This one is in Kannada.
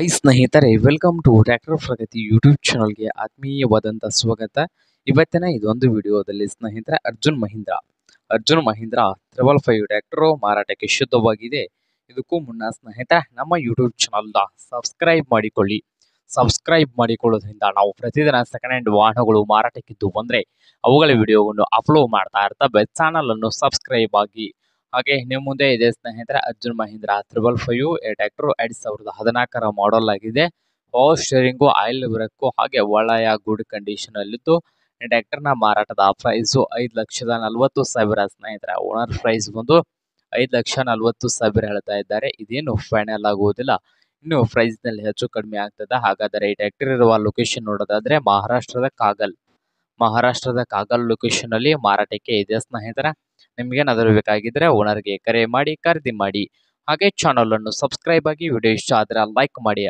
ಹೈ ಸ್ನೇಹಿತರೆ welcome to tractor Pragati YouTube ಚಾನಲ್ಗೆ ಆತ್ಮೀಯವಾದಂಥ ಸ್ವಾಗತ ಇವತ್ತಿನ ಇದೊಂದು ವಿಡಿಯೋದಲ್ಲಿ ಸ್ನೇಹಿತರೆ Arjun Mahindra Arjun Mahindra triple five tractor ಮಾರಾಟಕ್ಕೆ ಶುದ್ಧವಾಗಿದೆ ಇದಕ್ಕೂ ಮುನ್ನ ಸ್ನೇಹಿತರೆ ನಮ್ಮ ಯೂಟ್ಯೂಬ್ ಚಾನಲ್ನ ಸಬ್ಸ್ಕ್ರೈಬ್ ಮಾಡಿಕೊಳ್ಳಿ ಸಬ್ಸ್ಕ್ರೈಬ್ ಮಾಡಿಕೊಳ್ಳೋದ್ರಿಂದ ನಾವು ಪ್ರತಿದಿನ ಸೆಕೆಂಡ್ ಹ್ಯಾಂಡ್ ವಾಹನಗಳು ಮಾರಾಟಕ್ಕಿದ್ದು ಬಂದರೆ ಅವುಗಳ ವಿಡಿಯೋವನ್ನು ಅಪ್ಲೋಡ್ ಮಾಡ್ತಾ ಇರ್ತವೆ ಚಾನಲನ್ನು ಸಬ್ಸ್ಕ್ರೈಬ್ ಆಗಿ ಹಾಗೆ ನಿಮ್ಮ ಮುಂದೆ ಇದೆ ಸ್ನೇಹಿತರೆ Arjun Mahindra triple five tractor ಎರಡ್ ಸಾವಿರದ ಹದಿನಾಲ್ಕರ ಮಾಡೆಲ್ ಆಗಿದೆ ಪವರ್ ಸ್ಟೇರಿಂಗು ಆಯಿಲ್ ಬ್ರೇಕು ಹಾಗೆ ಒಳ್ಳೆಯ ಗುಡ್ ಕಂಡೀಷನ್ ಅಲ್ಲಿದ್ದು ಟ್ಯಾಕ್ಟರ್ನ ನ ಮಾರಾಟದ ಪ್ರೈಸ್ ಐದು ಲಕ್ಷದ ನಲವತ್ತು ಸಾವಿರ ಸ್ನೇಹಿತರೆ ಓನರ್ ಪ್ರೈಸ್ ಬಂದು ಐದು ಲಕ್ಷ ನಲವತ್ತು ಸಾವಿರ ಹೇಳ್ತಾ ಇದ್ದಾರೆ ಇದೇನು ಫೈನಲ್ ಆಗುವುದಿಲ್ಲ ಇನ್ನು ಪ್ರೈಸ್ ನಲ್ಲಿ ಹೆಚ್ಚು ಕಡಿಮೆ ಆಗ್ತದೆ ಹಾಗಾದರೆ ಈ ಟ್ಯಾಕ್ಟರ್ ಇರುವ ಲೊಕೇಶನ್ ನೋಡೋದಾದ್ರೆ ಮಹಾರಾಷ್ಟ್ರದ ಕಾಗಲ್ ಮಹಾರಾಷ್ಟ್ರದ ಕಾಗಲ್ ಲೊಕೇಶನ್ ಅಲ್ಲಿ ಮಾರಾಟಕ್ಕೆ ಇದೆ ಸ್ನೇಹಿತರ ನಿಮಗೆ ಏನಾದರೂ ಬೇಕಾಗಿದ್ದರೆ ಓನರ್ಗೆ ಕರೆ ಮಾಡಿ ಖರೀದಿ ಮಾಡಿ ಹಾಗೆ ಚಾನಲನ್ನು ಸಬ್ಸ್ಕ್ರೈಬ್ ಆಗಿ ವಿಡಿಯೋ ಇಷ್ಟ ಆದರೆ ಲೈಕ್ ಮಾಡಿ